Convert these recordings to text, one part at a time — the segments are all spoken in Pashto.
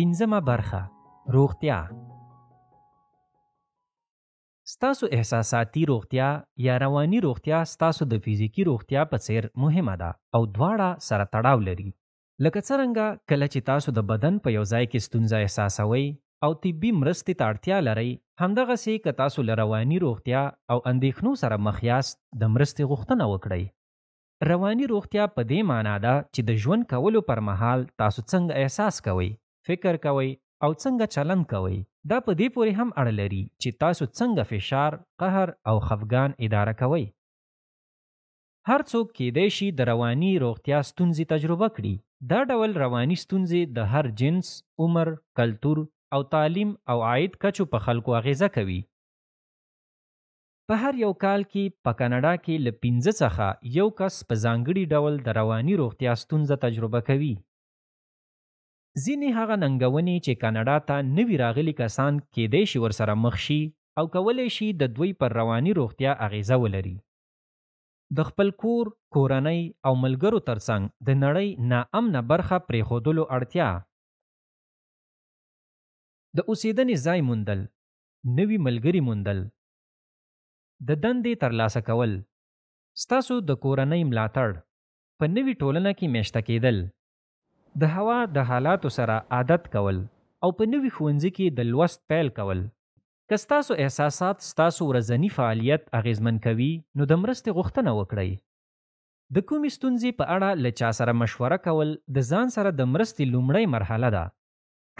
پنځمه برخه روغتیا ستاسو احساساتي روغتیا یا رواني روغتیا ستاسو د فزیکی روغتیا په څیر مهمه ده او دواړه سره تړاو لري لکه څرنګه کله چې تاسو د بدن په یو ځای کې ستونزه احساسوي او طبي مرستې ته اړتیا لرئ همدغسې که تاسو له رواني روغتیا او اندېښنو سره مخ یاست د مرستې غوښتنه وکړئ رواني روغتیا په دې معنی ده چې د ژوند کولو پر مهال تاسو څنګه احساس کوئ فکر کوئ او څنګه چلند کوئ دا په دې پورې هم اړه لري چې تاسو څنګه فشار قهر او خفګان اداره کوئ هر څوک کېدای شي د رواني روغتیا ستونزې تجربه کړي دا ډول رواني ستونزې د هر جنس عمر کلتور او تعلیم او عاید کچو په خلکو اغیزه کوي په هر یو کال کې په کاناډا کې له 15 څخه یو کس په ځانګړي ډول د رواني روغتیا ستونزه تجربه کوي ځینې هغه ننګونې چې کاناډا ته نوي راغلي کسان کېدای شي ورسره مخ شي او کولی شي د دوی پر رواني روغتیا اغیزه ولري د خپل کور کورنۍ او ملګرو ترڅنګ د نړۍ ناامنه برخه پرېښودلو اړتیا د اوسېدنې ځای موندل نوي ملګري موندل د دندې ترلاسه کول ستاسو د کورنۍ ملاتړ په نوي ټولنه کې میشته کېدل د هوا د حالاتو سره عادت کول او په نوي ښوونځي کې د لوست پیل کول که ستاسو احساسات ستاسو ورځني فعالیت اغیزمن کوي نو د مرستې غوښتنه وکړئ د کومې ستونزې په اړه له چا سره مشوره کول د ځان سره د مرستې لومړۍ مرحله ده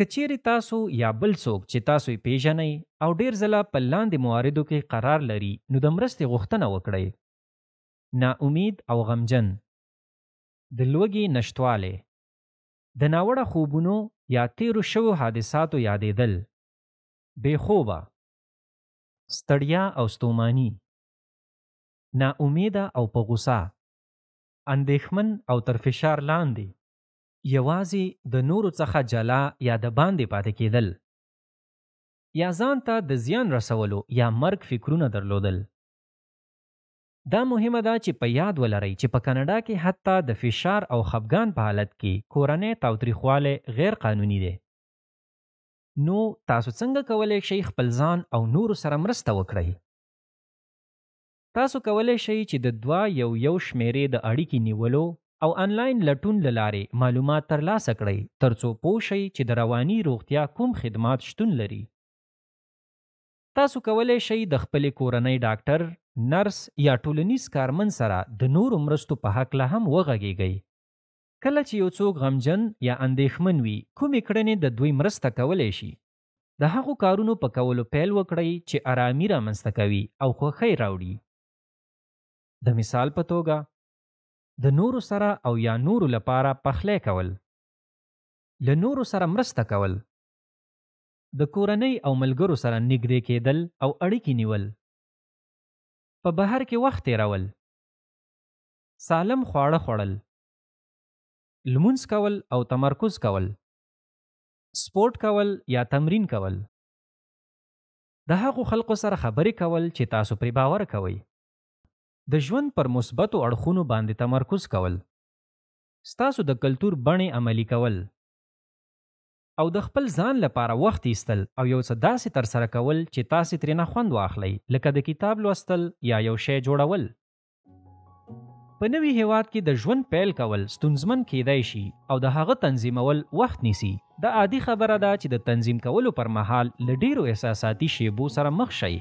کچېری تاسو یا بل څوک چې تاسو یې پیژنئ او ډیر ځله په لاندې مواردو کې قرار لري نو د مرستې غوښتنه وکړئ ناامید او غمجن د لوږې نشتوالی د ناوړه خوبونو یا تیرو شوو حادثاتو یادېدل بې خوبه ستړیا او ستوماني ناامیده او په غوسه اندېښمن او تر فشار لاندې یوازې د نورو څخه جلا یا د باندې پاتې کېدل یا ځان ته د زیان رسولو یا مرګ فکرونه درلودل دا مهمه ده چې په یاد ولرئ چې په کاناډا کې حتی د فشار او خفګان په حالت کې کورنۍ تاوتریخواله غیر قانوني دی نو تاسو څنګه کولی شئ خپل ځان او نورو سره مرسته وکړئ تاسو کولی شئ چې د دوا یو یو شمیرې د اړیکې نیولو او انلاین لټون له لارې معلومات ترلاسه کړئ ترڅو پوه شئ چې د رواني روغتیا کوم خدمات شتون لري تاسو کولی شئ د خپلې کورنۍ ډاکټر نرس یا ټولنیز کارمن سره د نورو مرستو په هکله هم وغږیږئ کله چې یو څوک غمجن یا اندېښمن وي کومې کړنې د دوی مرسته کولی شي د هغو کارونو په کولو پیل وکړئ چې ارامي رامنځته کوي او خوښۍ راوړي د مثال په توګه د نورو سره او یا نورو لپاره پخلی کول له نورو سره مرسته کول د کورنۍ او ملګرو سره نږدې کېدل او اړیکې نیول په بهر کې وخت تیرول سالم خواړه خوړل لمونځ کول او تمرکز کول سپورت کول یا تمرین کول د هغو خلکو سره خبرې کول چې تاسو پرې باور کوئ د ژوند پر مثبتو اړخونو باندې تمرکز کول ستاسو د کلتور بڼې عملی کول او د خپل ځان لپاره وخت ایستل او یو څه داسې ترسره کول چې تاسې ترېنه خوند واخلئ لکه د کتاب لوستل یا یو شی جوړول په نوي هیواد کې د ژوند پیل کول ستونزمن کېدای شي او د هغه تنظیمول وخت نیسي دا عادي خبره ده چې د تنظیم کولو پر مهال له ډیرو احساساتي شیبو سره مخ شئ